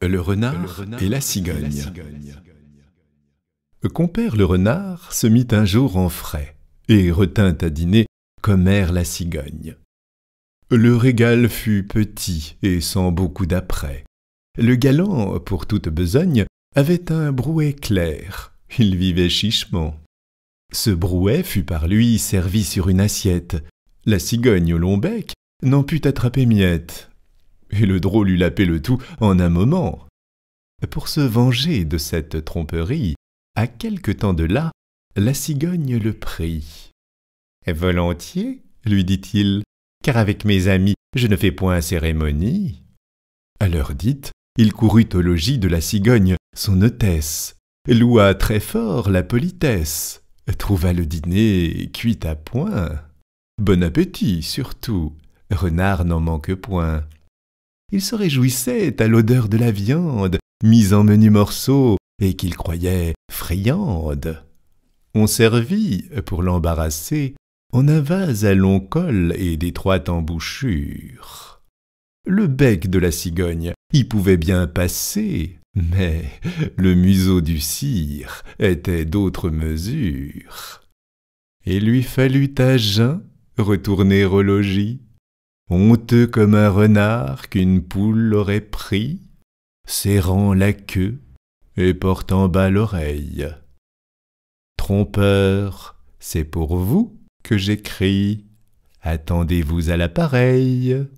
Le renard, et la cigogne. Compère le renard se mit un jour en frais et retint à dîner commère la cigogne. Le régal fut petit et sans beaucoup d'apprêt. Le galant, pour toute besogne, avait un brouet clair. Il vivait chichement. Ce brouet fut par lui servi sur une assiette. La cigogne au long bec n'en put attraper miette et le drôle eut lapé le tout en un moment. Pour se venger de cette tromperie, à quelque temps de là, la cigogne le prit. Volontiers, lui dit-il, car avec mes amis, je ne fais point cérémonie. À l'heure dite, il courut au logis de la cigogne, son hôtesse, loua très fort la politesse, trouva le dîner cuit à point. Bon appétit surtout, renard n'en manque point. Il se réjouissait à l'odeur de la viande, mise en menus morceaux, et qu'il croyait friande. On servit, pour l'embarrasser, en un vase à long col et d'étroite embouchure. Le bec de la cigogne y pouvait bien passer, mais le museau du cire était d'autre mesure. Il lui fallut à jeun retourner au logis honteux comme un renard qu'une poule aurait pris, serrant la queue et portant bas l'oreille. Trompeur, c'est pour vous que j'écris, attendez-vous à l'appareil.